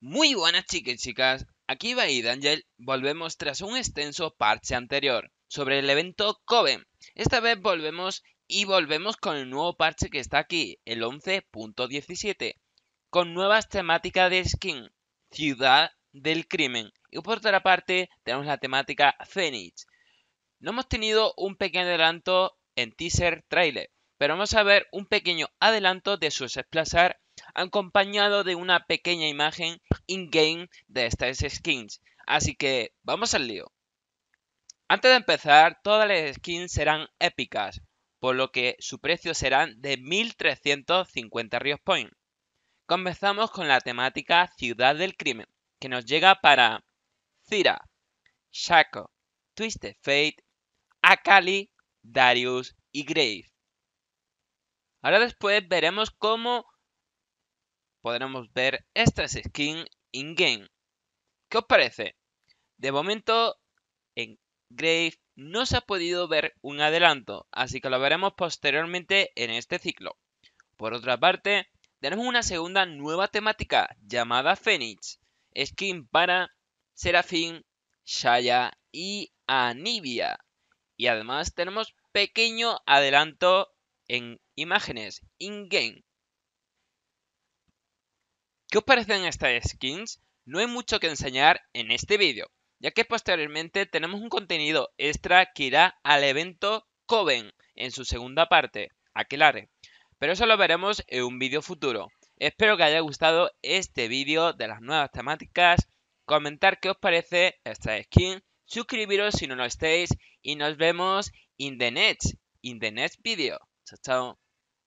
Muy buenas chicas y chicas, aquí va Id Angel, volvemos tras un extenso parche anterior sobre el evento Coven. Esta vez volvemos y volvemos con el nuevo parche que está aquí, el 11.17, con nuevas temáticas de skin, ciudad del crimen. Y por otra parte tenemos la temática Phoenix, no hemos tenido un pequeño adelanto en teaser trailer, pero vamos a ver un pequeño adelanto de sus desplazar acompañado de una pequeña imagen in-game de estas skins. Así que vamos al lío. Antes de empezar, todas las skins serán épicas, por lo que su precio será de 1350 Rios Point. Comenzamos con la temática Ciudad del Crimen, que nos llega para Cira, Shaco, Twisted Fate, Akali, Darius y Grave. Ahora después veremos cómo podremos ver estas skins in-game. ¿Qué os parece? De momento en Grave no se ha podido ver un adelanto, así que lo veremos posteriormente en este ciclo. Por otra parte, tenemos una segunda nueva temática llamada Phoenix, skin para Serafín, Shaya y Anivia. Y además tenemos pequeño adelanto en imágenes in-game. ¿Qué os parecen estas skins? No hay mucho que enseñar en este vídeo, ya que posteriormente tenemos un contenido extra que irá al evento Coven en su segunda parte, Aquelare. Pero eso lo veremos en un vídeo futuro. Espero que haya gustado este vídeo de las nuevas temáticas, comentar qué os parece esta skin suscribiros si no lo estáis y nos vemos in the next, in the next video. Chao,